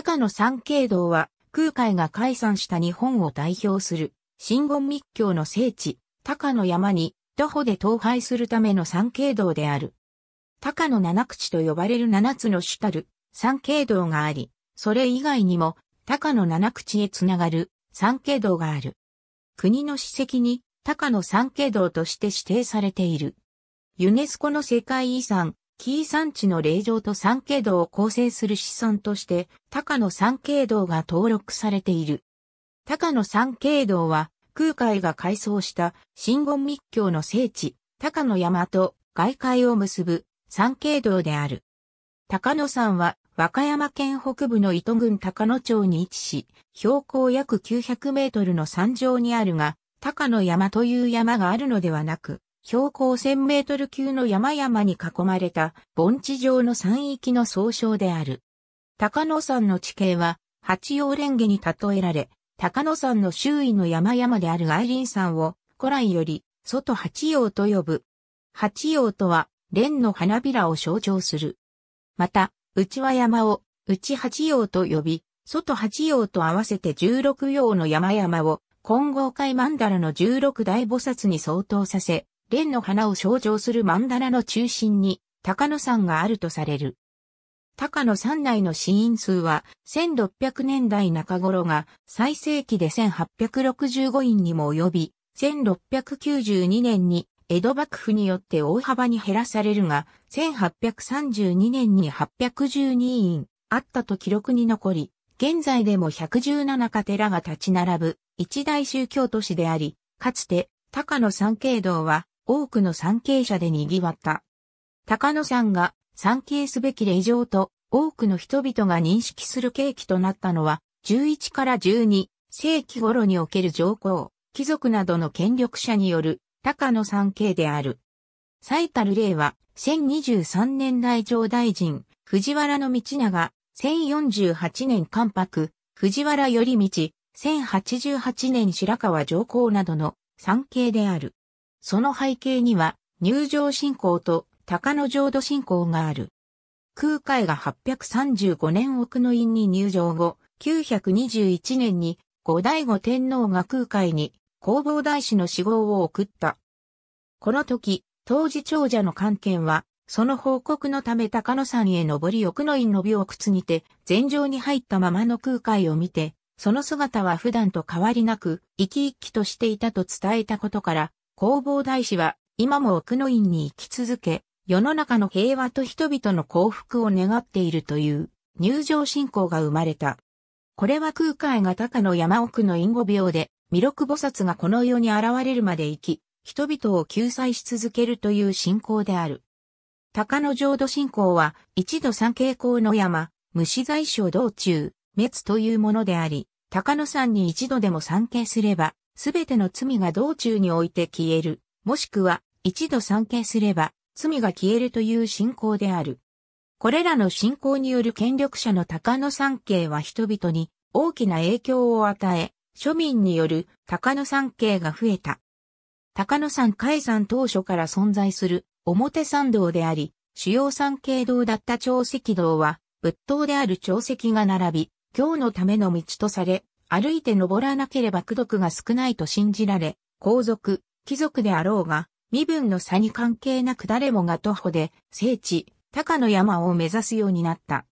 高野三景堂は空海が解散した日本を代表する真言密教の聖地、高野山に徒歩で倒廃するための三景堂である。高野七口と呼ばれる七つの主たる三景堂があり、それ以外にも高野七口へつながる三景堂がある。国の史跡に高野三景堂として指定されている。ユネスコの世界遺産、紀伊山地の霊場と山系道を構成する子孫として、高野山系道が登録されている。高野山系道は、空海が改装した新言密教の聖地、高野山と外界を結ぶ山系道である。高野山は和歌山県北部の糸郡高野町に位置し、標高約900メートルの山上にあるが、高野山という山があるのではなく、標高1000メートル級の山々に囲まれた盆地上の山域の総称である。高野山の地形は八葉蓮華に例えられ、高野山の周囲の山々である愛林山を古来より外八葉と呼ぶ。八葉とは蓮の花びらを象徴する。また、内輪山を内八葉と呼び、外八葉と合わせて16葉の山々を、金剛界曼荼羅の16大菩薩に相当させ、蓮の花を象徴する曼荼羅の中心に高野山があるとされる。高野山内の死因数は1600年代中頃が最盛期で1865院にも及び、1692年に江戸幕府によって大幅に減らされるが、1832年に812院あったと記録に残り、現在でも117カテラが立ち並ぶ一大宗教都市であり、かつて高野山経堂は多くの参詣者で賑わった。高野山が参詣すべき霊場と多くの人々が認識する契機となったのは、11から12世紀頃における上皇、貴族などの権力者による高野山系である。最たる例は、1023年内上大臣、藤原道長、1048年関白、藤原頼道、1088年白川上皇などの参詣である。その背景には、入場信仰と高野浄土信仰がある。空海が835年奥の院に入場後、921年に後醍醐天皇が空海に弘法大師の死号を送った。この時、当時長者の関係は、その報告のため高野山へ登り奥の院の尾をつにて、禅城に入ったままの空海を見て、その姿は普段と変わりなく、生き生きとしていたと伝えたことから、弘法大師は今も奥の院に生き続け、世の中の平和と人々の幸福を願っているという入場信仰が生まれた。これは空海が高の山奥の院果病で、弥勒菩薩がこの世に現れるまで生き、人々を救済し続けるという信仰である。高野浄土信仰は、一度三景光の山、虫在所道中、滅というものであり、高野山に一度でも参詣すれば、すべての罪が道中において消える、もしくは一度参詣すれば罪が消えるという信仰である。これらの信仰による権力者の鷹の参詣は人々に大きな影響を与え、庶民による鷹の参詣が増えた。鷹野山海山当初から存在する表参道であり、主要山系道だった長石道は、仏塔である長石が並び、今日のための道とされ、歩いて登らなければ功徳が少ないと信じられ、皇族、貴族であろうが、身分の差に関係なく誰もが徒歩で、聖地、高の山を目指すようになった。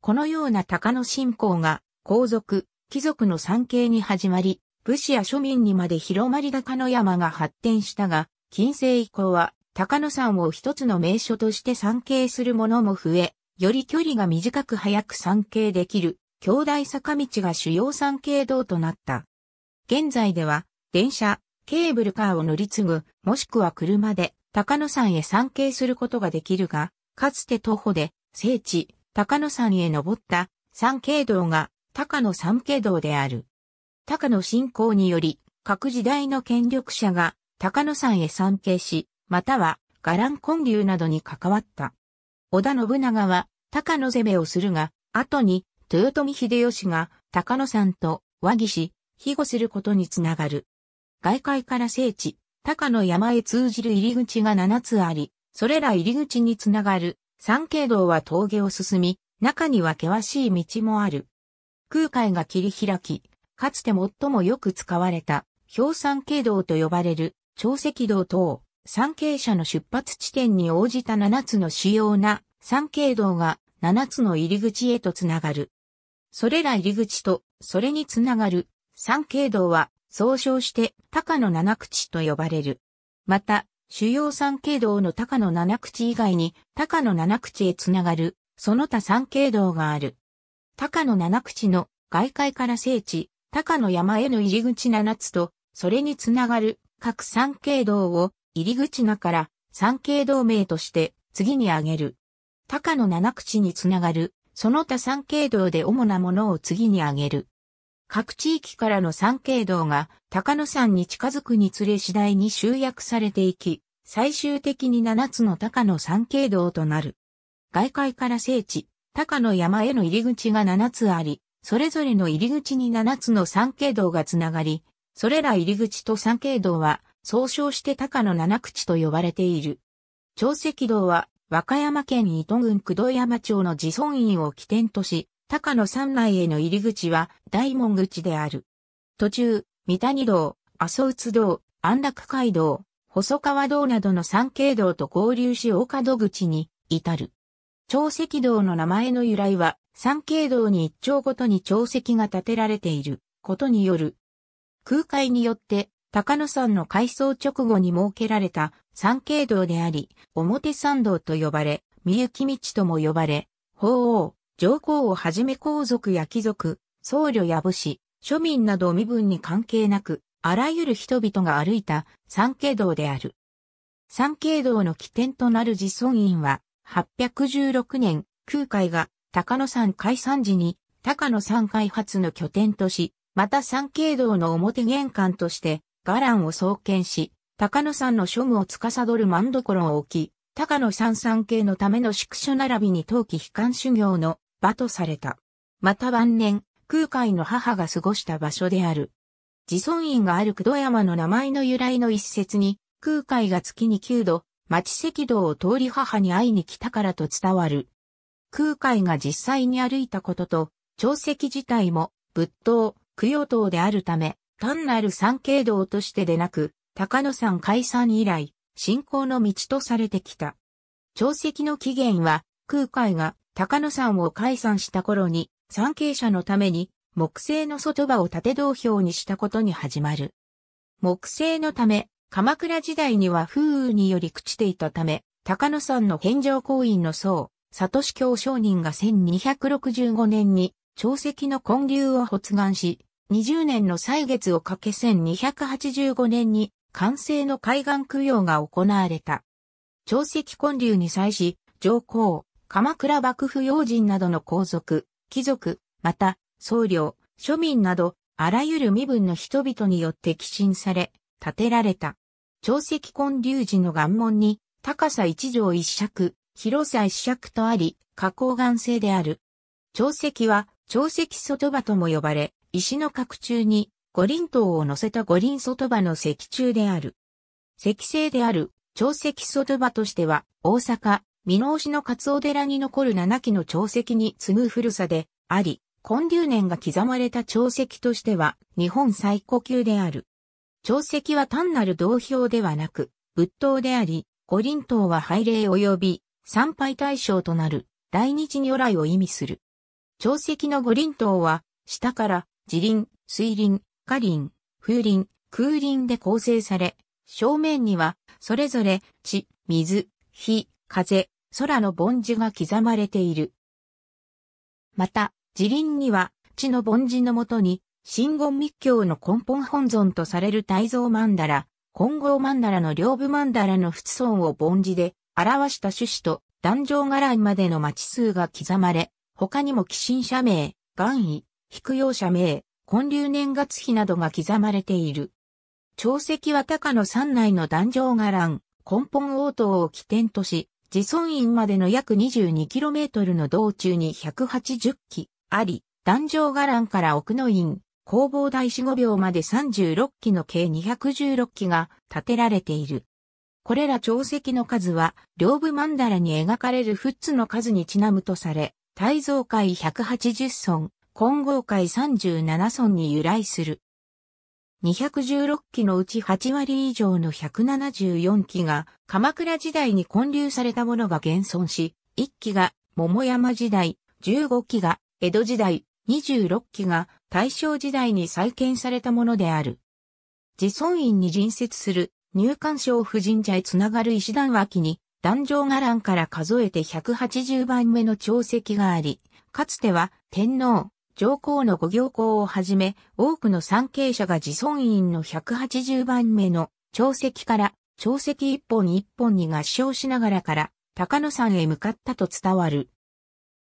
このような高の信仰が、皇族、貴族の参詣に始まり、武士や庶民にまで広まり高の山が発展したが、近世以降は、高野山を一つの名所として参詣するものも増え、より距離が短く早く参詣できる兄弟坂道が主要産経道となった。現在では、電車、ケーブルカーを乗り継ぐ、もしくは車で、高野山へ参景することができるが、かつて徒歩で、聖地、高野山へ登った三景道が、高野三景道である。高野信仰により、各時代の権力者が、高野山へ参景し、または、伽藍建立などに関わった。織田信長は、高野攻めをするが、後に、豊臣秀吉が高野山と和義氏、庇護することにつながる。外界から聖地、高野山へ通じる入り口が7つあり、それら入り口につながる山景道は峠を進み、中には険しい道もある。空海が切り開き、かつて最もよく使われた、氷山経道と呼ばれる、長石道等、山経者の出発地点に応じた7つの主要な山景道が7つの入り口へとつながる。それら入り口と、それにつながる、三景道は、総称して高野七口と呼ばれる。また、主要三景道の高野七口以外に、高野七口へつながる、その他三景道がある。高野七口の外界から聖地、高野山への入り口七つと、それにつながる各三景道を入り口名から三景道名として次に挙げる。高野七口につながるその他三景道で主なものを次に挙げる。各地域からの三景道が高野山に近づくにつれ次第に集約されていき、最終的に七つの高野三景道となる。外界から聖地、高野山への入り口が七つあり、それぞれの入り口に七つの三景道がつながり、それら入り口と三景道は、総称して高野七口と呼ばれている。長石道は和歌山県伊都郡九藤山町の自尊院を起点とし、高野山内への入り口は大門口である。途中、三谷道、麻生津道、安楽街道、細川道などの三景道と合流し大角口に至る。長石道の名前の由来は、三景道に一丁ごとに長石が建てられていることによる。空海によって高野山の改装直後に設けられた三景道であり、表参道と呼ばれ、三行道とも呼ばれ、法王、上皇をはじめ皇族や貴族、僧侶や武士、庶民など身分に関係なく、あらゆる人々が歩いた三景道である。三景道の起点となる自尊院は、816年、空海が高野山開山時に高野山開発の拠点とし、また三景道の表玄関として伽藍を創建し、高野山の諸具を司る万所を置き、高野山山系のための宿所並びに陶器悲観修行の場とされた。また晩年、空海の母が過ごした場所である。自尊院がある工藤山の名前の由来の一節に、空海が月に9度、町赤道を通り母に会いに来たからと伝わる。空海が実際に歩いたことと、朝石自体も、仏塔、供養塔であるため、単なる参景道としてでなく、高野山解散以来、信仰の道とされてきた。朝石の起源は、空海が高野山を解散した頃に、参景者のために、木製の外場を縦道標にしたことに始まる。木製のため、鎌倉時代には風雨により朽ちていたため、高野山の返上公員の僧、里市教商人が1265年に、朝石の建立を発願し、20年の歳月をかけ1285年に完成の海岸供養が行われた。長石建立に際し、上皇、鎌倉幕府要人などの皇族、貴族、また、僧侶、庶民など、あらゆる身分の人々によって寄進され、建てられた。長石建立時の岩門に、高さ一畳一尺、広さ一尺とあり、花崗岩製である。長石は、長石外場とも呼ばれ、石の角柱に五輪塔を乗せた五輪外場の石柱である。石製である長石外場としては大阪、美濃市の勝尾寺に残る七基の長石に次ぐ古さであり、根流年が刻まれた長石としては日本最古級である。長石は単なる銅標ではなく、仏塔であり、五輪塔は拝礼及び参拝対象となる大日如来を意味する。長石の五輪塔は下から自林、水林、花林、風林、空林で構成され、正面には、それぞれ、地、水、火、風、空の盆地が刻まれている。また、自林には、地の盆地のもとに、真言密教の根本本尊とされる大蔵曼荼羅、金剛曼荼羅の両部曼荼羅の仏尊を盆地で表した種子と壇上柄までの町数が刻まれ、他にも寄進者名、願意、引く用者名、建立年月日などが刻まれている。長石は高野山内の壇上伽藍、根本応答を起点とし、自尊院までの約 22km の道中に180基あり、壇上伽藍から奥の院、工房大四五秒まで36基の計216基が建てられている。これら長石の数は、両部曼荼羅に描かれるフッツの数にちなむとされ、大蔵界180尊、金剛会37村に由来する。216期のうち8割以上の174期が鎌倉時代に建立されたものが現存し、1期が桃山時代、15期が江戸時代、26期が大正時代に再建されたものである。自尊院に隣接する入管省婦人社へつながる石段脇に、壇上伽藍から数えて180番目の長石があり、かつては天皇、上皇の五行校をはじめ、多くの参詣者が自尊院の180番目の長石から長石一本一本に合唱しながらから高野山へ向かったと伝わる。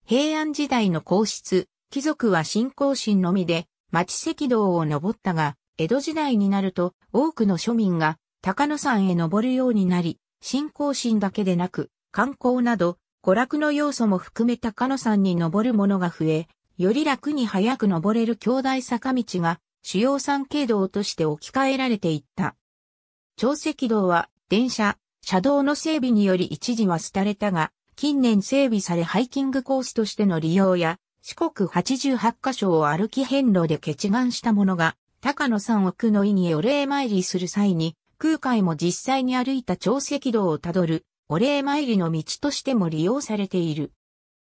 平安時代の皇室、貴族は信仰心のみで町赤道を登ったが、江戸時代になると多くの庶民が高野山へ登るようになり、信仰心だけでなく観光など娯楽の要素も含め高野山に登る者が増え、より楽に早く登れる兄弟坂道が主要山系道として置き換えられていった。長石道は電車、車道の整備により一時は廃れたが、近年整備されハイキングコースとしての利用や、四国88カ所を歩き遍路で決願したものが、高野山奥の意にお礼参りする際に、空海も実際に歩いた長石道をたどる、お礼参りの道としても利用されている。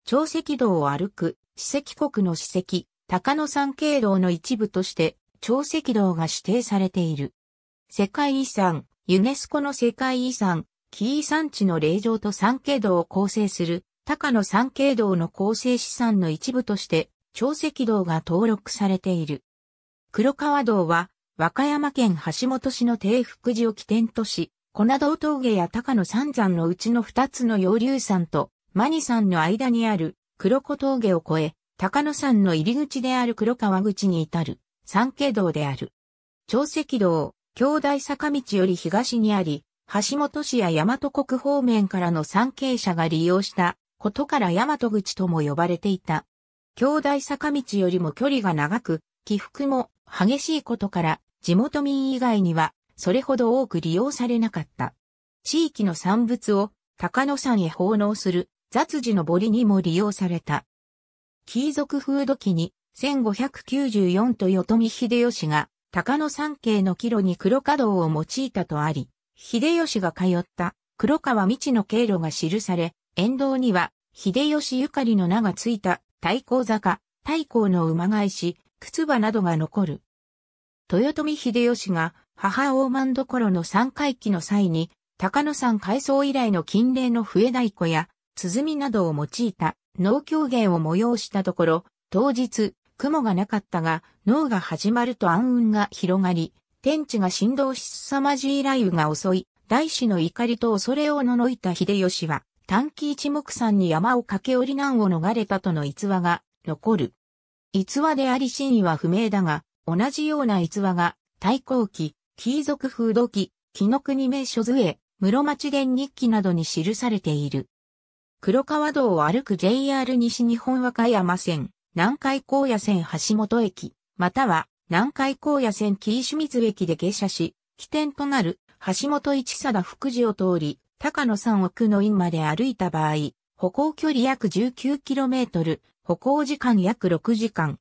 長石道を歩く史跡国の史跡、高野山経道の一部として、長石道が指定されている。世界遺産、ユネスコの世界遺産、紀伊山地の霊場と山経道を構成する、高野山経道の構成資産の一部として、長石道が登録されている。黒川道は、和歌山県橋本市の定福寺を起点とし、粉道峠や高野三山のうちの二つの洋流山と、マニ山の間にある黒子峠を越え、高野山の入り口である黒川口に至る、三景道である。長石道、兄弟坂道より東にあり、橋本市や大和国方面からの参詣者が利用したことから大和口とも呼ばれていた。兄弟坂道よりも距離が長く、起伏も激しいことから、地元民以外にはそれほど多く利用されなかった。地域の産物を高野山へ奉納する雑事の堀にも利用された。貴族風土記に1594と豊臣秀吉が高野山系の帰路に黒華道を用いたとあり、秀吉が通った黒川道の経路が記され、沿道には秀吉ゆかりの名がついた太閤坂、太閤の馬返し、靴場などが残る。豊臣秀吉が母大万所の三回忌の際に、高野山改装以来の近霊の笛太鼓や鼓などを用いた農狂言を催したところ、当日、雲がなかったが、脳が始まると暗雲が広がり、天地が振動し凄まじい雷雨が襲い、大師の怒りと恐れをののいた秀吉は、短期一目散に山を駆け下り難を逃れたとの逸話が残る。逸話であり真意は不明だが、同じような逸話が、太閤記、貴族風土記、紀の国名所図へ、室町伝日記などに記されている。黒川道を歩く JR 西日本和歌山線、南海高野線橋本駅、または南海高野線紀伊清水駅で下車し、起点となる橋本一貞福寺を通り、高野山奥の院まで歩いた場合、歩行距離約 19km、歩行時間約6時間。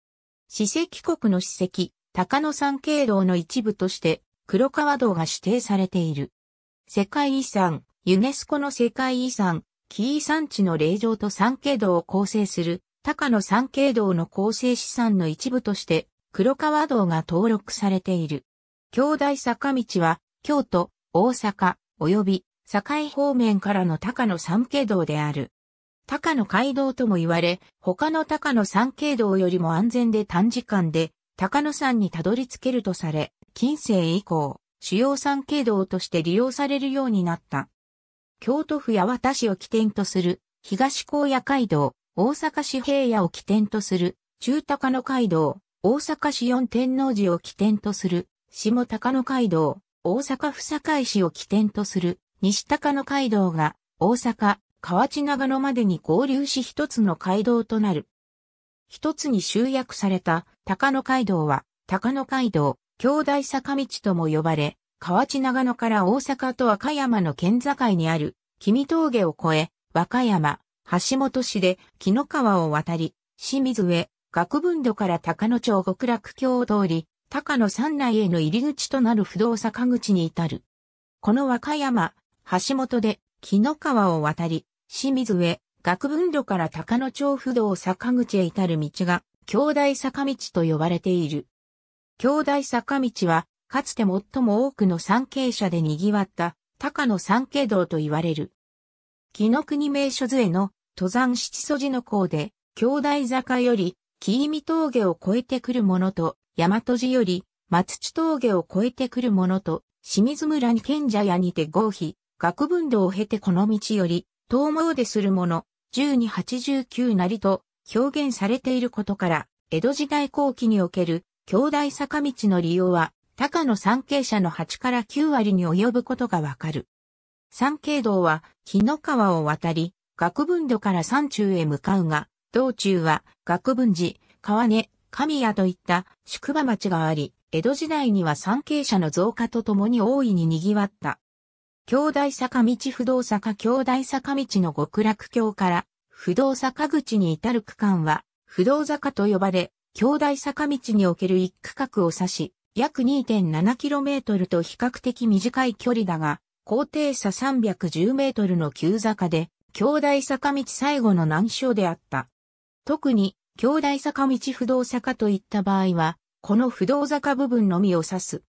史跡国の史跡、高野山経道の一部として、黒川道が指定されている。世界遺産、ユネスコの世界遺産、紀伊山地の霊場と山系道を構成する、高野山系道の構成資産の一部として、黒川道が登録されている。京大坂道は、京都、大阪、及び、堺方面からの高野山系道である。高野街道とも言われ、他の高野山系道よりも安全で短時間で、高野山にたどり着けるとされ、近世以降、主要山系道として利用されるようになった。京都府八幡市を起点とする東高野街道、大阪市平野を起点とする中高野街道、大阪市四天王寺を起点とする下高野街道、大阪府堺市を起点とする西高野街道が大阪、河内長野までに合流し一つの街道となる。一つに集約された高野街道は高野街道、兄弟坂道とも呼ばれ、河内長野から大阪と和歌山の県境にある、君峠を越え、和歌山、橋本市で紀の川を渡り、清水へ、学文土から高野町極楽橋を通り、高野山内への入り口となる不動坂口に至る。この和歌山、橋本で、紀の川を渡り、清水へ、学文路から高野町不動坂口へ至る道が、兄弟坂道と呼ばれている。兄弟坂道は、かつて最も多くの参詣者で賑わった高野参詣道と言われる。木の国名所杖の登山七祖寺の項で、兄弟坂より木見峠を越えてくるものと、大和寺より松地峠を越えてくるものと、清水村に賢者屋にて合否、学文道を経てこの道より、遠でするもの、十二八十九なりと表現されていることから、江戸時代後期における兄弟坂道の利用は高の参詣者の8から9割に及ぶことがわかる。参詣道は、木の川を渡り、学文土から山中へ向かうが、道中は、学文寺、川根、神谷といった宿場町があり、江戸時代には参詣者の増加とともに大いに賑わった。兄弟坂道不動坂兄弟坂道の極楽橋から不動坂口に至る区間は不動坂と呼ばれ、兄弟坂道における一区画を指し、約 2.7km と比較的短い距離だが、高低差 310m の急坂で、兄弟坂道最後の難所であった。特に、兄弟坂道不動坂といった場合は、この不動坂部分のみを指す。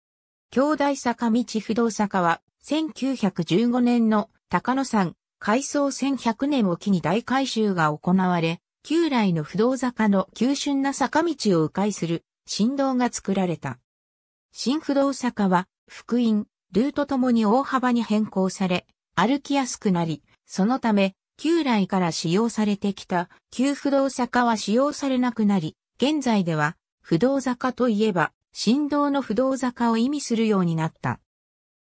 兄弟坂道不動坂は、1915年の高野山改装1100年を機に大改修が行われ、旧来の不動坂の急峻な坂道を迂回する、振動が作られた。新不動坂は、福音、ルートともに大幅に変更され、歩きやすくなり、そのため、旧来から使用されてきた、旧不動坂は使用されなくなり、現在では、不動坂といえば、振動の不動坂を意味するようになった。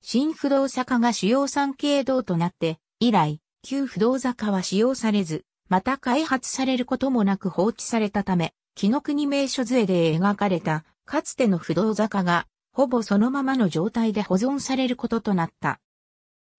新不動坂が主要産経道となって、以来、旧不動坂は使用されず、また開発されることもなく放置されたため、木の国名所杖で描かれたかつての不動坂が、ほぼそのままの状態で保存されることとなった。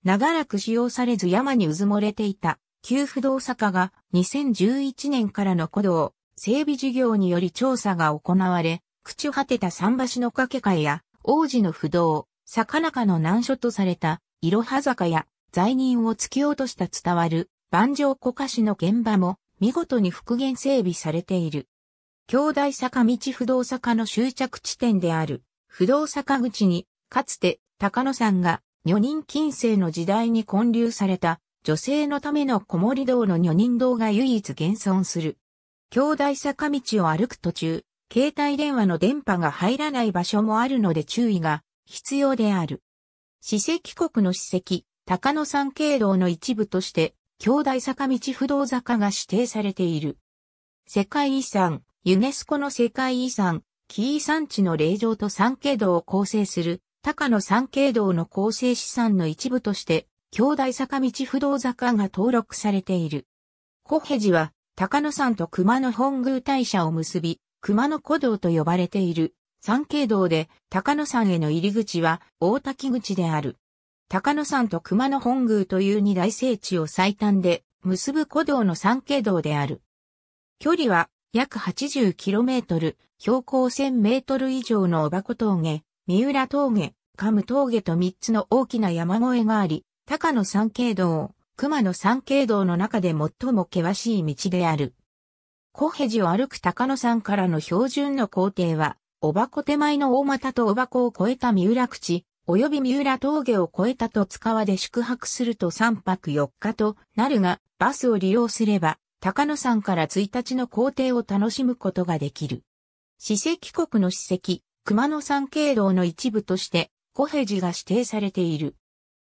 長らく使用されず山にうずもれていた、旧不動坂が2011年からの古道、整備事業により調査が行われ、朽ち果てた桟橋の架け替えや、王子の不動、坂中の難所とされた、いろは坂や、罪人を突き落とした伝わる、万丈古菓子の現場も、見事に復元整備されている。兄弟坂道不動坂の終着地点である、不動坂口に、かつて高野山が女人近世の時代に建立された、女性のための子守堂の女人堂が唯一現存する。兄弟坂道を歩く途中、携帯電話の電波が入らない場所もあるので注意が必要である。史跡国の史跡、高野山経道の一部として、兄弟坂道不動坂が指定されている。世界遺産、ユネスコの世界遺産、紀伊山地の霊場と山系道を構成する、高野山系道の構成資産の一部として、兄弟坂道不動坂が登録されている。コヘジは、高野山と熊野本宮大社を結び、熊野古道と呼ばれている、山系道で、高野山への入り口は、大滝口である。高野山と熊野本宮という二大聖地を最短で、結ぶ古道の山系道である。距離は約 80km、標高 1000m 以上の小箱峠、三浦峠、カム峠と3つの大きな山越えがあり、高野山系道、熊野山系道の中で最も険しい道である。小辺寺を歩く高野山からの標準の工程は、小箱手前の大股と小箱を越えた三浦口、及び三浦峠を越えたと塚川で宿泊すると3泊4日となるが、バスを利用すれば、高野山から1日の行程を楽しむことができる。史跡国の史跡、熊野山経道の一部として、小平寺が指定されている。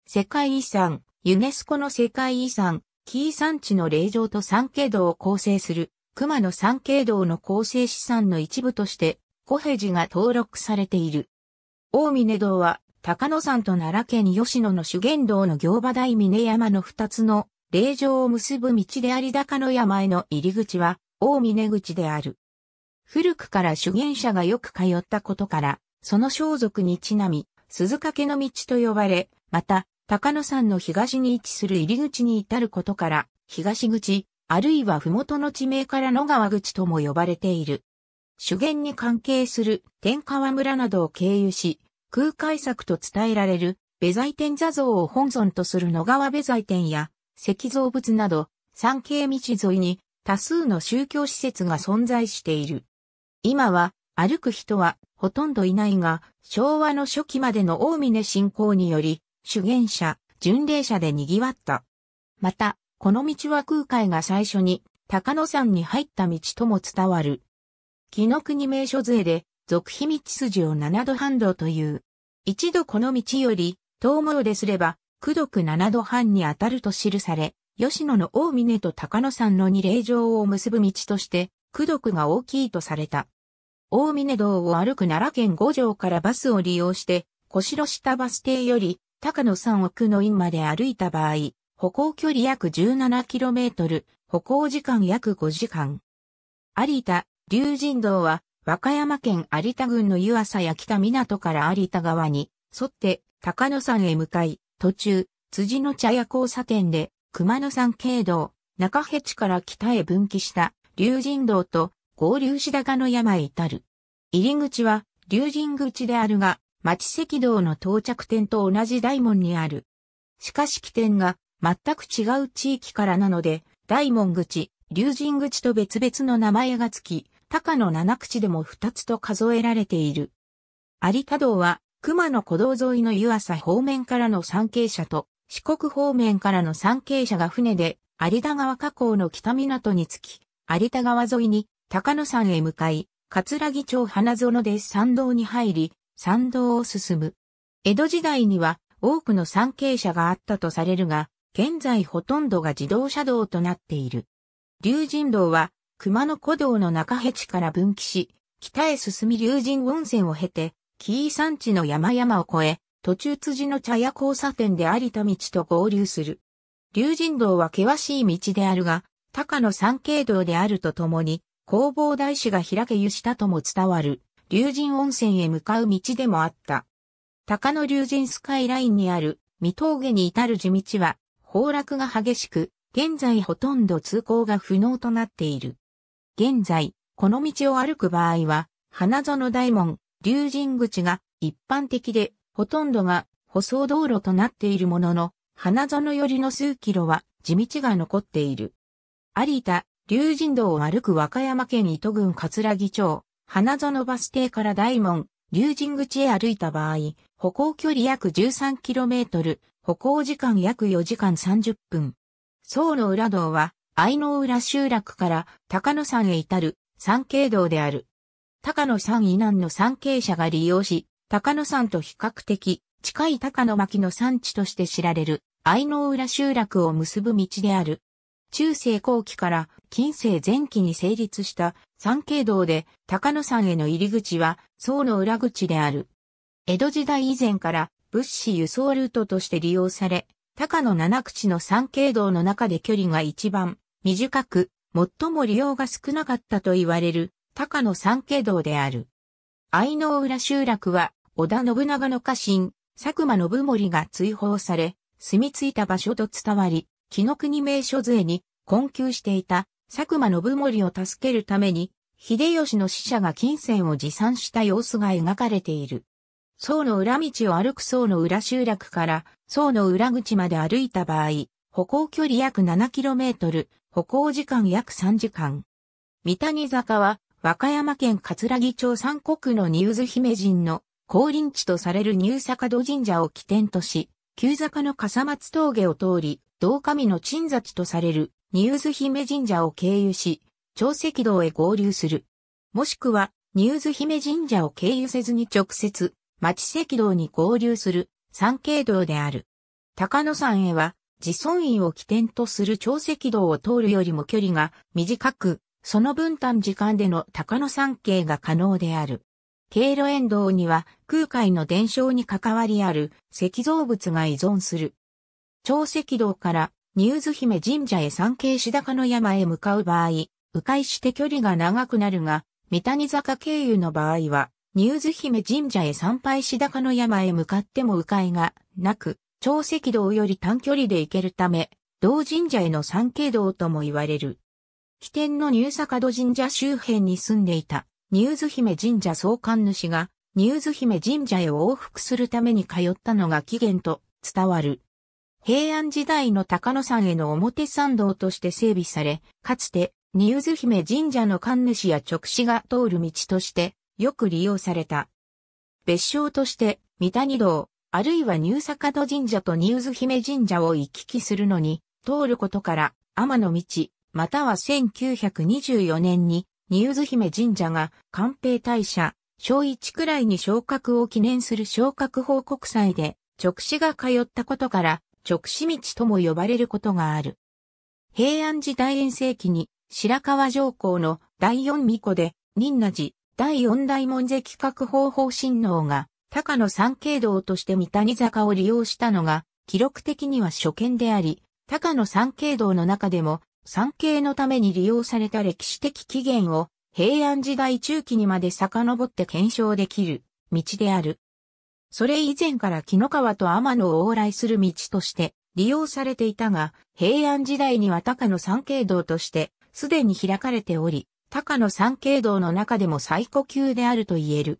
世界遺産、ユネスコの世界遺産、紀伊山地の霊場と山経道を構成する、熊野山経道の構成資産の一部として、小平寺が登録されている。大峰道は、高野山と奈良県吉野の修験道の行場大峰山の二つの霊場を結ぶ道であり高野山への入り口は、大峰口である。古くから修験者がよく通ったことから、その装束にちなみ、鈴掛の道と呼ばれ、また、高野山の東に位置する入り口に至ることから、東口、あるいは麓の地名から野川口とも呼ばれている。修験に関係する天川村などを経由し、空海作と伝えられる、ベザイ天座像を本尊とする野川ベザイ天や、石造物など、山系道沿いに多数の宗教施設が存在している。今は歩く人はほとんどいないが、昭和の初期までの大峰信仰により、修験者、巡礼者で賑わった。また、この道は空海が最初に高野山に入った道とも伝わる。紀の国名所勢で、俗秘道筋を七度半道という。一度この道より、遠詣ですれば、九毒七度半に当たると記され、吉野の大峰と高野山の二霊場を結ぶ道として、九毒が大きいとされた。大峰道を歩く奈良県五条からバスを利用して、小城下バス停より高野山奥の院まで歩いた場合、歩行距離約 17km、歩行時間約5時間。有田、龍神道は、和歌山県有田郡の湯浅や北港から有田川に沿って高野山へ向かい、途中、辻の茶屋交差点で、熊野山経道、中辺地から北へ分岐した、竜神道と合流し高の山へ至る。入り口は、竜神口であるが、町赤道の到着点と同じ大門にある。しかし起点が全く違う地域からなので、大門口、竜神口と別々の名前がつき、高の七口でも二つと数えられている。有田道は熊野古道沿いの湯浅方面からの参詣者と、四国方面からの参詣者が船で、有田川河口の北港に着き、有田川沿いに高野山へ向かい、桂木町花園で参道に入り、参道を進む。江戸時代には多くの参詣者があったとされるが、現在ほとんどが自動車道となっている。龍神道は熊野古道の中辺地から分岐し、北へ進み龍神温泉を経て、紀伊山地の山々を越え、途中辻の茶屋交差点で有田道と合流する。龍神道は険しい道であるが、高野山景道であるとともに、弘法大師が開け湯したとも伝わる、龍神温泉へ向かう道でもあった。高野龍神スカイラインにある、三峠に至る地道は、崩落が激しく、現在ほとんど通行が不能となっている。現在、この道を歩く場合は、花園大門、竜神口が一般的で、ほとんどが舗装道路となっているものの、花園寄りの数キロは地道が残っている。有田、竜神道を歩く和歌山県糸郡葛城町、花園バス停から大門、竜神口へ歩いた場合、歩行距離約 13km、歩行時間約4時間30分。僧の裏道は、愛の浦集落から高野山へ至る山系道である。高野山以南の山系者が利用し、高野山と比較的近い高野巻の産地として知られる愛能浦集落を結ぶ道である。中世後期から近世前期に成立した山系道で高野山への入り口は層の裏口である。江戸時代以前から物資輸送ルートとして利用され、高野七口の山系道の中で距離が一番短く、最も利用が少なかったと言われる高野三家道である。愛能浦集落は、織田信長の家臣、佐久間信盛が追放され、住み着いた場所と伝わり、木の国名所杖に困窮していた佐久間信盛を助けるために、秀吉の使者が金銭を持参した様子が描かれている。僧の裏道を歩く僧の裏集落から僧の裏口まで歩いた場合、歩行距離約 7km、歩行時間約3時間。三谷坂は和歌山県葛城町三国の新津姫神の降臨地とされる新坂戸神社を起点とし、旧坂の笠松峠を通り、道上の鎮座地とされる新津姫神社を経由し、長赤道へ合流する。もしくは、新津姫神社を経由せずに直接、町赤道に合流する三景道である。高野山へは、自尊院を起点とする長赤道を通るよりも距離が短く、その分短時間での高野山系が可能である。経路沿道には空海の伝承に関わりある石造物が依存する。長石道からニューズ姫神社へ山系志高の山へ向かう場合、迂回して距離が長くなるが、三谷坂経由の場合は、ニューズ姫神社へ参拝し高の山へ向かっても迂回がなく、長石道より短距離で行けるため、同神社への参詣道とも言われる。起点のニューサカド神社周辺に住んでいた、ニューズ姫神社総監主が、ニューズ姫神社へ往復するために通ったのが起源と伝わる。平安時代の高野山への表参道として整備され、かつて、ニューズ姫神社の神主や直視が通る道として、よく利用された。別称として、三谷道、あるいはニューサカド神社とニューズ姫神社を行き来するのに、通ることから、天の道、または1924年に、ニューズ姫神社が、官兵大社、小一くらいに昇格を記念する昇格報告祭で、直視が通ったことから、直視道とも呼ばれることがある。平安時代遠世期に、白川上皇の第四巫女で、仁和寺、第四大門跡確保法神皇が、高野三景堂として三谷坂を利用したのが、記録的には初見であり、高野三景堂の中でも産経のために利用された歴史的起源を平安時代中期にまで遡って検証できる道である。それ以前から木の川と天野を往来する道として利用されていたが、平安時代には高野三経道としてすでに開かれており、高野三経道の中でも最古級であると言える。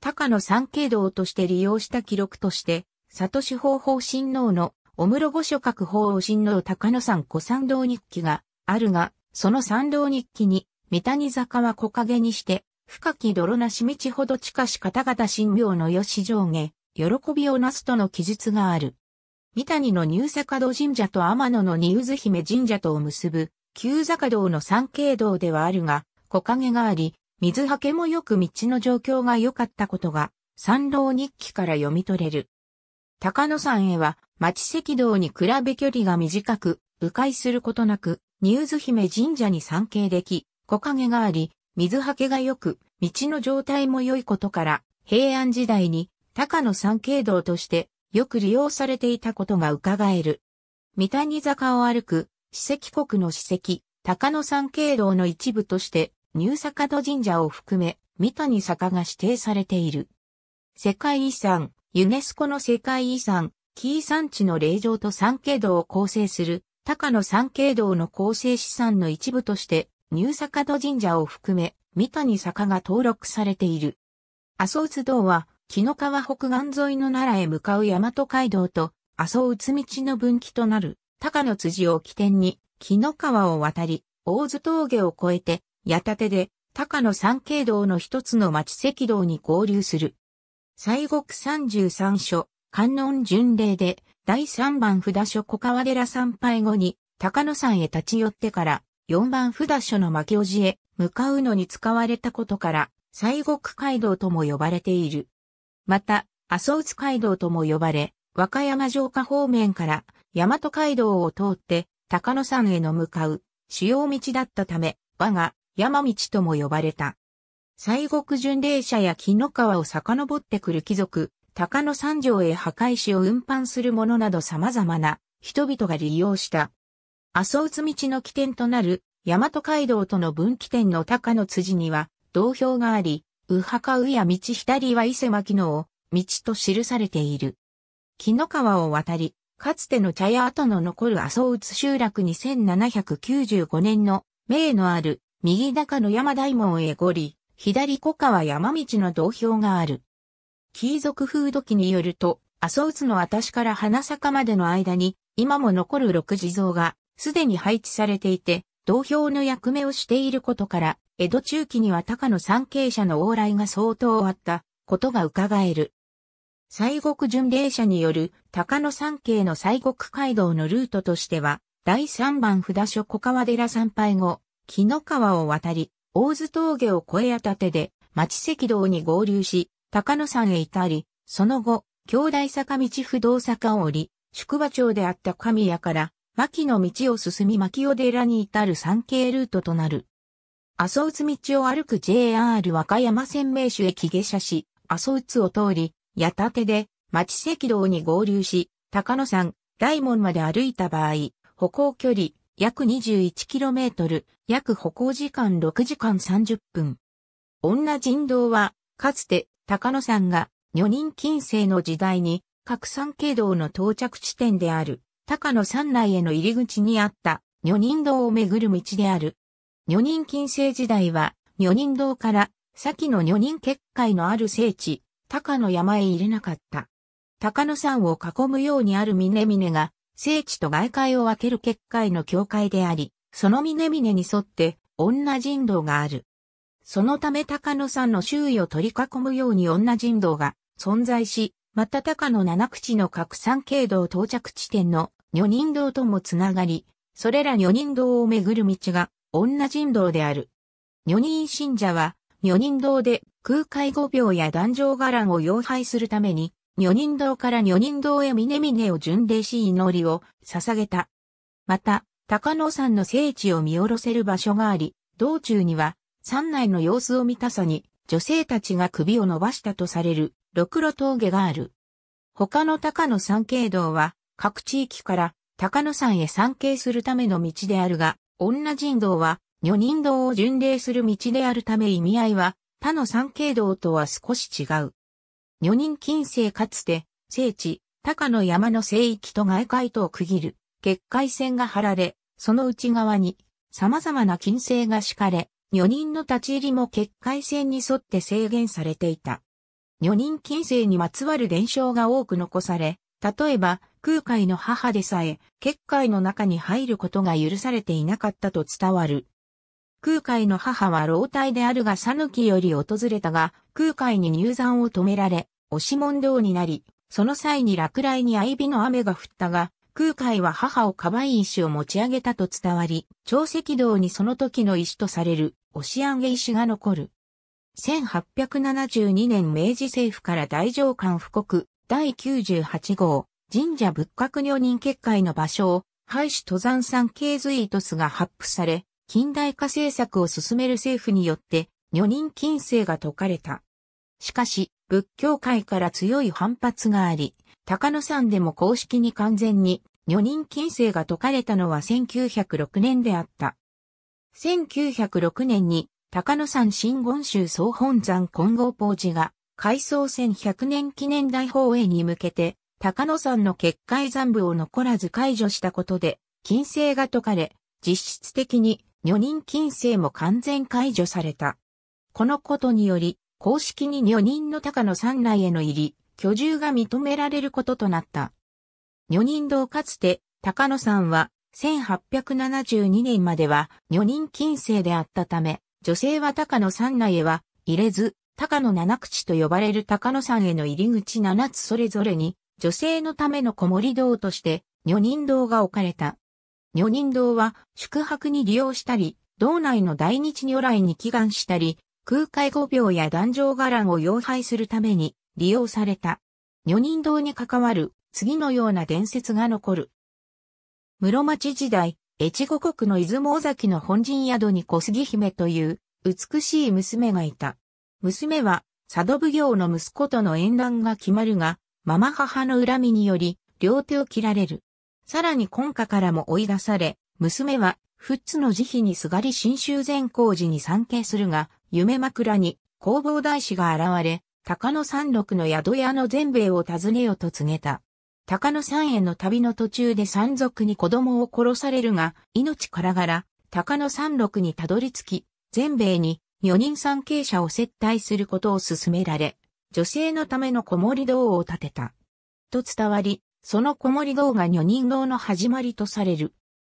高野三経道として利用した記録として、里志方法親王のお室御所各方を神の高野山古参道日記があるが、その参道日記に、三谷坂は木陰にして、深き泥なし道ほど近し方々神妙の吉上下、喜びをなすとの記述がある。三谷の入坂道神社と天野の二渦姫神社とを結ぶ、旧坂道の三景道ではあるが、木陰があり、水はけもよく道の状況が良かったことが、参道日記から読み取れる。高野山へは、町赤道に比べ距離が短く、迂回することなく、ー津姫神社に参詣でき、木陰があり、水はけが良く、道の状態も良いことから、平安時代に高野山経道としてよく利用されていたことが伺える。三谷坂を歩く、史跡国の史跡、高野山経道の一部として、入坂戸神社を含め、三谷坂が指定されている。世界遺産、ユネスコの世界遺産、紀伊山地の霊場と山系道を構成する、高野山系道の構成資産の一部として、ニュー坂戸神社を含め、三谷坂が登録されている。麻生津道は、紀の川北岸沿いの奈良へ向かう大和街道と、麻生内道の分岐となる、高野辻を起点に、紀の川を渡り、大津峠を越えて、矢立で、高野山系道の一つの町赤道に合流する。西国三十三所、観音巡礼で、第三番札所小川寺参拝後に、高野山へ立ち寄ってから、四番札所の巻おじへ向かうのに使われたことから、西国街道とも呼ばれている。また、麻生津街道とも呼ばれ、和歌山城下方面から大和街道を通って高野山への向かう主要道だったため、我が山道とも呼ばれた。西国巡礼者や木の川を遡ってくる貴族、鷹の山城へ墓石を運搬する者など様々な人々が利用した。麻生津道の起点となる大和街道との分岐点の鷹の辻には道標があり、右墓うや道左は伊勢牧野を道と記されている。木の川を渡り、かつての茶屋跡の残る麻生津集落に1795年の名のある右中の山大門へごり、左小川山道の道標がある。貴族風土記によると、麻生津の私から花坂までの間に、今も残る六地蔵が、すでに配置されていて、道標の役目をしていることから、江戸中期には高野参詣者の往来が相当あったことが伺える。西国巡礼者による高野三景の西国街道のルートとしては、第3番札所小川寺参拝後、木の川を渡り、大津峠を越えあたてで、町赤道に合流し、高野山へ至り、その後、兄弟坂道不動坂を降り、宿場町であった神谷から、牧の道を進み牧尾寺に至る山系ルートとなる。麻生津道を歩く JR 和歌山線名へ駅下車し、麻生津を通り、八立で、町赤道に合流し、高野山、大門まで歩いた場合、歩行距離、約 21km、約歩行時間6時間30分。女人道は、かつて高野山が女人近世の時代に、各山経道の到着地点である、高野山内への入り口にあった女人道をめぐる道である。女人近世時代は、女人道から先の女人結界のある聖地、高野山へ入れなかった。高野山を囲むようにある峰々が聖地と外界を分ける結界の境界であり、その峰々に沿って女人道がある。そのため高野山の周囲を取り囲むように女人道が存在し、また高野七口の各散経道到着地点の女人道ともつながり、それら女人道をめぐる道が女人道である。女人信者は女人道で空海五病や壇上伽藍を要拝するために女人堂から女人堂へ峰々を巡礼し祈りを捧げた。また、高野山の聖地を見下ろせる場所があり、道中には、山内の様子を見たさに、女性たちが首を伸ばしたとされる、六路峠がある。他の高野山経道は、各地域から高野山へ参詣するための道であるが、女人道は、女人道を巡礼する道であるため意味合いは、他の山経道とは少し違う。女人近世かつて、聖地、高野山の聖域と外界とを区切る、結界線が張られ、その内側に、様々な金星が敷かれ、女人の立ち入りも結界線に沿って制限されていた。女人近世にまつわる伝承が多く残され、例えば、空海の母でさえ、結界の中に入ることが許されていなかったと伝わる。空海の母は老体であるが讃岐より訪れたが、空海に入山を止められ、押し問答になり、その際に落雷に相火の雨が降ったが、空海は母をかばい石を持ち上げたと伝わり、長石道にその時の石とされる、押し上げ石が残る。1872年明治政府から大上官布告、第98号、神社仏閣女人結界の場所を、廃止登山山系随イートスが発布され、近代化政策を進める政府によって、女人禁制が解かれた。しかし、仏教界から強い反発があり、高野山でも公式に完全に女人禁制が解かれたのは1906年であった。1906年に高野山新言宗総本山金剛法寺が改装1100年記念大法営に向けて高野山の結界残部を残らず解除したことで禁制が解かれ、実質的に女人禁制も完全解除された。このことにより、公式に女人の高野山内への入り、居住が認められることとなった。女人堂かつて、高野山は、1872年までは女人近世であったため、女性は高野山内へは入れず、高野七口と呼ばれる高野山への入り口七つそれぞれに、女性のための子守堂として、女人堂が置かれた。女人堂は宿泊に利用したり、道内の大日如来に祈願したり、空海五病や壇上伽藍を養廃するために利用された。女人堂に関わる次のような伝説が残る。室町時代、越後国の出雲尾崎の本陣宿に小杉姫という美しい娘がいた。娘は佐渡奉行の息子との縁談が決まるが、ママ母の恨みにより両手を切られる。さらに今家からも追い出され、娘は、富津の慈悲にすがり新州善光寺に参詣するが、夢枕に弘法大師が現れ、高野山麓の宿屋の全米を訪ねようと告げた。高野山への旅の途中で山賊に子供を殺されるが、命からがら、高野山麓にたどり着き、全米に女人参詣者を接待することを勧められ、女性のための子守堂を建てた。と伝わり、その子守堂が女人堂の始まりとされる。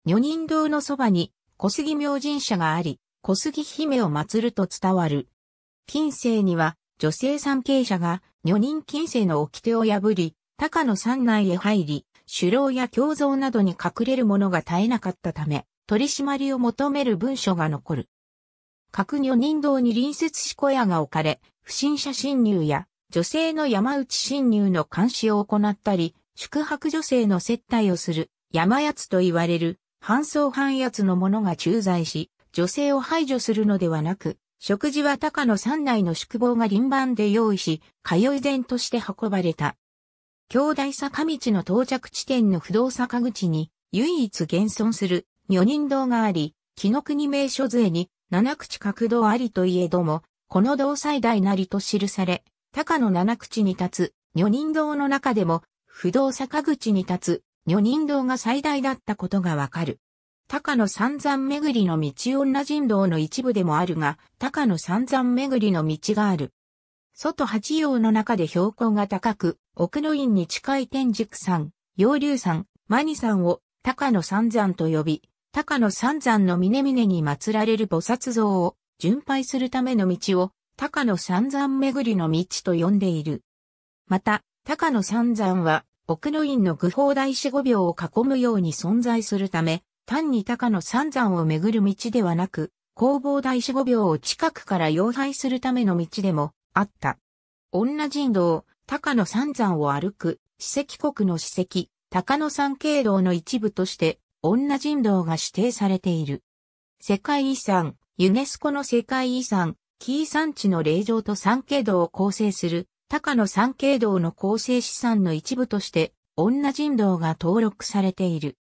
女人堂のそばに小杉明神社があり、小杉姫を祀ると伝わる。近世には女性参詣者が女人近世の掟を破り、高の山内へ入り、首領や胸像などに隠れるものが絶えなかったため、取り締まりを求める文書が残る。各女人堂に隣接し小屋が置かれ、不審者侵入や女性の山内侵入の監視を行ったり、宿泊女性の接待をする山奴と言われる搬送半奴の者が駐在し、女性を排除するのではなく、食事は高野山内の宿坊が輪番で用意し、通い膳として運ばれた。兄弟坂道の到着地点の不動坂口に、唯一現存する女人堂があり、木の国名所杖に七口角道ありといえども、この道最大なりと記され、高野七口に立つ女人堂の中でも、不動坂口に立つ女人堂が最大だったことがわかる。高野三山巡りの道女人道の一部でもあるが、高野三山巡りの道がある。外八葉の中で標高が高く、奥の院に近い天竺山、洋流山、マニ山を高野三山と呼び、高野三山の峰々に祀られる菩薩像を巡拝するための道を高野三山巡りの道と呼んでいる。また、高野三山は奥の院の愚法大師五病を囲むように存在するため、単に高野三山をめぐる道ではなく、弘法大師五病を近くから要拝するための道でもあった。女人道、高野三山を歩く、史跡国の史跡、高野山経道の一部として、女人道が指定されている。世界遺産、ユネスコの世界遺産、紀伊山地の霊場と山経道を構成する、高野山経道の構成資産の一部として、女人道が登録されている。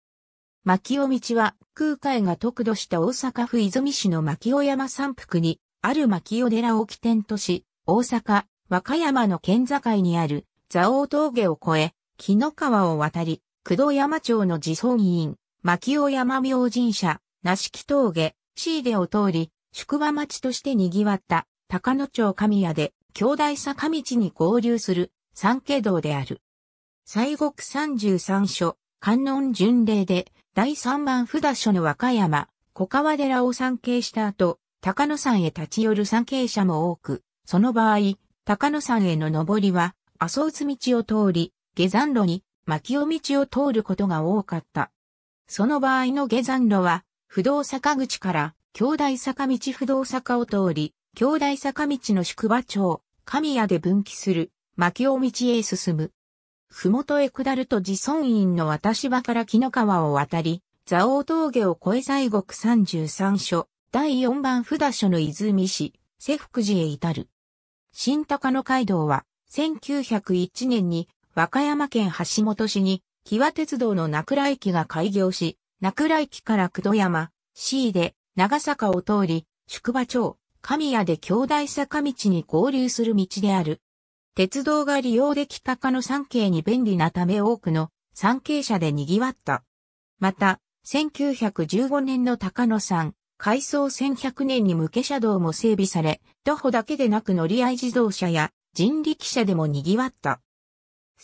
牧尾道は空海が特度した大阪府泉市の牧尾山山腹にある牧尾寺を起点とし、大阪、和歌山の県境にある蔵王峠を越え、木の川を渡り、工藤山町の自尊委員、牧尾山明神社、梨木峠、椎出を通り、宿場町として賑わった高野町神谷で兄弟坂道に合流する三景道である。西国三十三所、観音巡礼で、第三番札所の和歌山、小川寺を参詣した後、高野山へ立ち寄る参詣者も多く、その場合、高野山への登りは、麻生津道を通り、下山路に、牧尾道を通ることが多かった。その場合の下山路は、不動坂口から、兄弟坂道不動坂を通り、兄弟坂道の宿場町、神谷で分岐する、牧尾道へ進む。ふもとへ下ると自尊院の渡し場から木の川を渡り、蔵王峠を越え西国33所、第4番札所の泉市、瀬福寺へ至る。新高野街道は、1901年に和歌山県橋本市に、木和鉄道の名倉駅が開業し、名倉駅から久戸山、C で長坂を通り、宿場町、神谷で兄弟坂道に合流する道である。鉄道が利用できたかの山系に便利なため多くの山系車で賑わった。また、1915年の高野山、改装1100年に向け車道も整備され、徒歩だけでなく乗り合い自動車や人力車でも賑わった。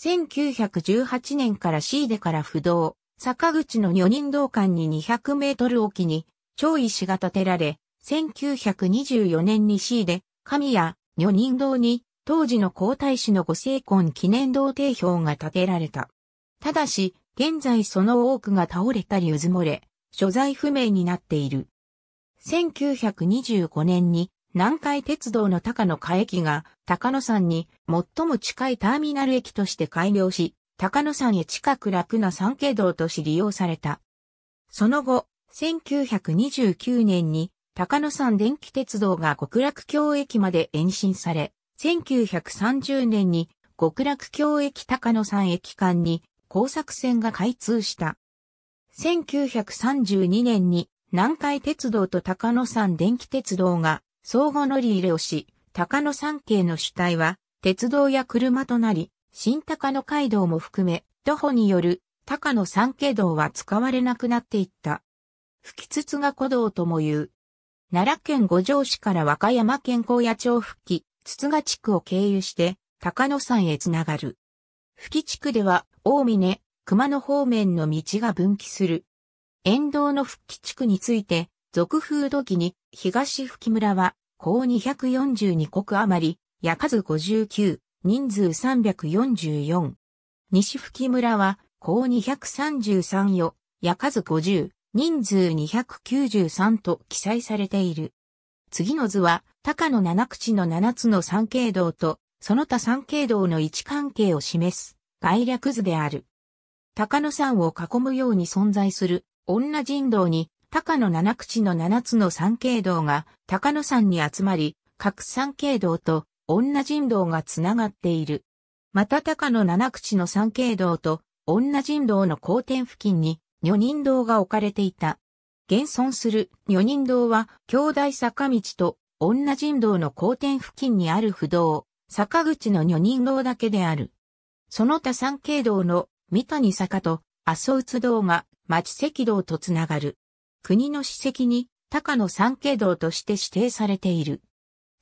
1918年からシーデから不動、坂口の女人道館に200メートル沖きに、超石が建てられ、1924年にシーデ、神谷、女人道に当時の皇太子のご成婚記念道定表が建てられた。ただし、現在その多くが倒れたりうずもれ、所在不明になっている。1925年に南海鉄道の高野下駅が高野山に最も近いターミナル駅として開業し、高野山へ近く楽な山系道とし利用された。その後、1929年に高野山電気鉄道が極楽橋駅まで延伸され、1930年に極楽橋駅高野山駅間に工作線が開通した。1932年に南海鉄道と高野山電気鉄道が相互乗り入れをし、高野山系の主体は鉄道や車となり、新高野街道も含め、徒歩による高野山系道は使われなくなっていった。吹き筒が古道とも言う。奈良県五条市から和歌山県高野町復帰。筒賀地区を経由して高野山へつながる。吹地区では大峰、熊野方面の道が分岐する。沿道の吹帰地区について、続風土記に東吹村は、高242国余り、や数59、人数344。西吹村は、高233よ、や数50、人数293と記載されている。次の図は、高野七口の七つの三景道と、その他三景道の位置関係を示す概略図である。高野山を囲むように存在する女人道に高野七口の七つの三景道が高野山に集まり、各三景道と女人道がつながっている。また高野七口の三景道と女人道の交点付近に女人道が置かれていた。現存する女人道は兄弟坂道と女人道の交点付近にある不動、坂口の女人道だけである。その他三景道の三谷坂と麻生津道が町赤道とつながる。国の史跡に高野三景道として指定されている。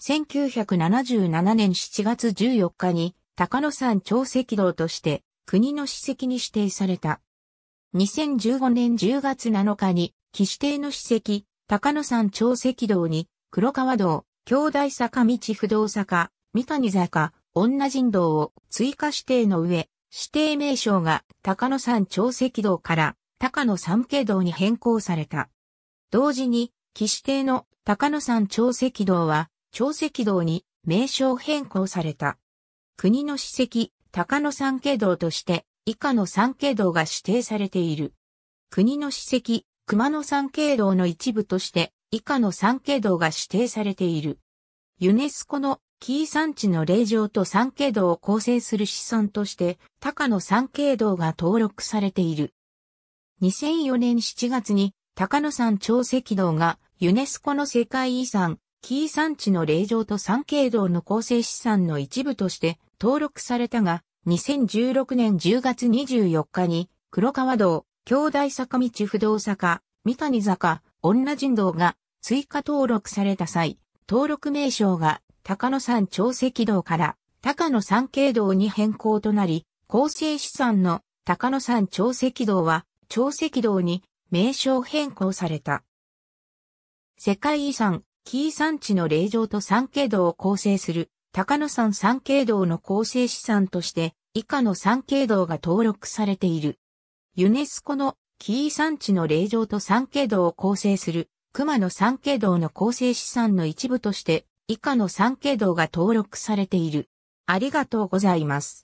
1977年7月14日に高野山長赤道として国の史跡に指定された。2015年10月7日に、岸指定の史跡、高野山長赤道に黒川道、兄弟坂道不動坂、三谷坂、女人道を追加指定の上、指定名称が高野山長石道から高野山景道に変更された。同時に、岸指定の高野山長石道は長石道に名称変更された。国の史跡、高野山景道として以下の山景道が指定されている。国の史跡、熊野山景道の一部として以下の三景道が指定されている。ユネスコの紀伊山地の霊場と三景道を構成する子孫として、高野三景道が登録されている。2004年7月に高野山長石道がユネスコの世界遺産、紀伊山地の霊場と三景道の構成資産の一部として登録されたが、2016年10月24日に黒川道、兄弟坂道不動坂、三谷坂、女人道が追加登録された際、登録名称が高野山長石道から高野山経道に変更となり、構成資産の高野山長石道は長石道に名称変更された。世界遺産、紀伊山地の霊場と山経道を構成する高野山山経道の構成資産として以下の山経道が登録されている。ユネスコの紀伊山地の霊場と山経道を構成する熊野三景堂の構成資産の一部として、以下の三景堂が登録されている。ありがとうございます。